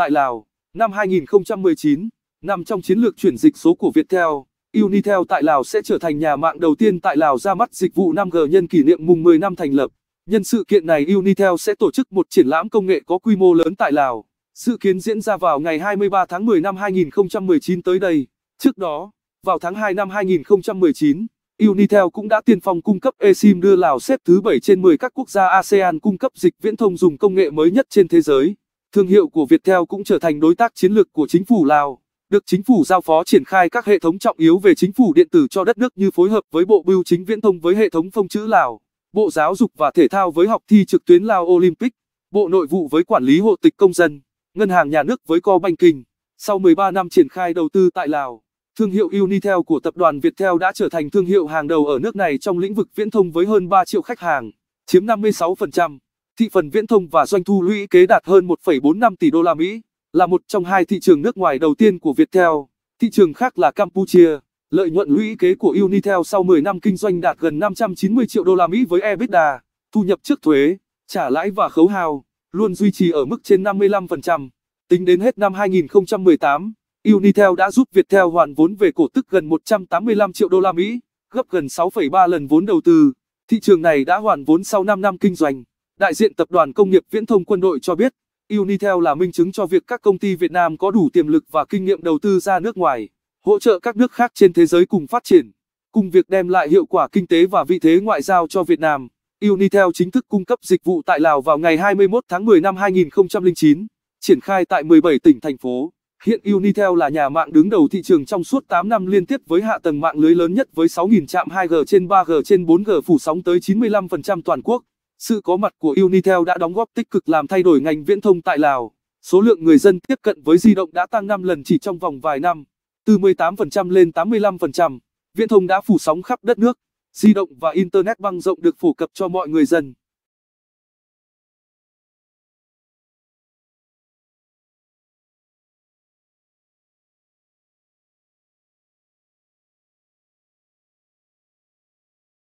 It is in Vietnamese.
tại Lào. Năm 2019, nằm trong chiến lược chuyển dịch số của Viettel, Unitel tại Lào sẽ trở thành nhà mạng đầu tiên tại Lào ra mắt dịch vụ 5G nhân kỷ niệm mùng 10 năm thành lập. Nhân sự kiện này Unitel sẽ tổ chức một triển lãm công nghệ có quy mô lớn tại Lào, dự kiến diễn ra vào ngày 23 tháng 10 năm 2019 tới đây. Trước đó, vào tháng 2 năm 2019, Unitel cũng đã tiên phong cung cấp eSIM đưa Lào xếp thứ 7 trên 10 các quốc gia ASEAN cung cấp dịch viễn thông dùng công nghệ mới nhất trên thế giới. Thương hiệu của Viettel cũng trở thành đối tác chiến lược của chính phủ Lào, được chính phủ giao phó triển khai các hệ thống trọng yếu về chính phủ điện tử cho đất nước như phối hợp với Bộ Bưu chính Viễn thông với hệ thống phong chữ Lào, Bộ Giáo dục và Thể thao với học thi trực tuyến Lào Olympic, Bộ Nội vụ với quản lý hộ tịch công dân, Ngân hàng Nhà nước với Co Banh Kinh. Sau 13 năm triển khai đầu tư tại Lào, thương hiệu Unitel của tập đoàn Viettel đã trở thành thương hiệu hàng đầu ở nước này trong lĩnh vực viễn thông với hơn 3 triệu khách hàng, chiếm 56% thị phần viễn thông và doanh thu lũy kế đạt hơn 1,45 tỷ đô la Mỹ, là một trong hai thị trường nước ngoài đầu tiên của Viettel. Thị trường khác là Campuchia, lợi nhuận lũy kế của Unitel sau 10 năm kinh doanh đạt gần 590 triệu đô la Mỹ với EBITDA, thu nhập trước thuế, trả lãi và khấu hao, luôn duy trì ở mức trên 55%. Tính đến hết năm 2018, Unitel đã giúp Viettel hoàn vốn về cổ tức gần 185 triệu đô la Mỹ, gấp gần 6,3 lần vốn đầu tư. Thị trường này đã hoàn vốn sau 5 năm kinh doanh. Đại diện Tập đoàn Công nghiệp Viễn thông Quân đội cho biết, Unitel là minh chứng cho việc các công ty Việt Nam có đủ tiềm lực và kinh nghiệm đầu tư ra nước ngoài, hỗ trợ các nước khác trên thế giới cùng phát triển. Cùng việc đem lại hiệu quả kinh tế và vị thế ngoại giao cho Việt Nam, Unitel chính thức cung cấp dịch vụ tại Lào vào ngày 21 tháng 10 năm 2009, triển khai tại 17 tỉnh thành phố. Hiện Unitel là nhà mạng đứng đầu thị trường trong suốt 8 năm liên tiếp với hạ tầng mạng lưới lớn nhất với 6.000 trạm 2G trên 3G trên 4G phủ sóng tới 95% toàn quốc. Sự có mặt của Unitel đã đóng góp tích cực làm thay đổi ngành viễn thông tại Lào. Số lượng người dân tiếp cận với di động đã tăng 5 lần chỉ trong vòng vài năm, từ 18% lên 85%. Viễn thông đã phủ sóng khắp đất nước. Di động và Internet băng rộng được phổ cập cho mọi người dân.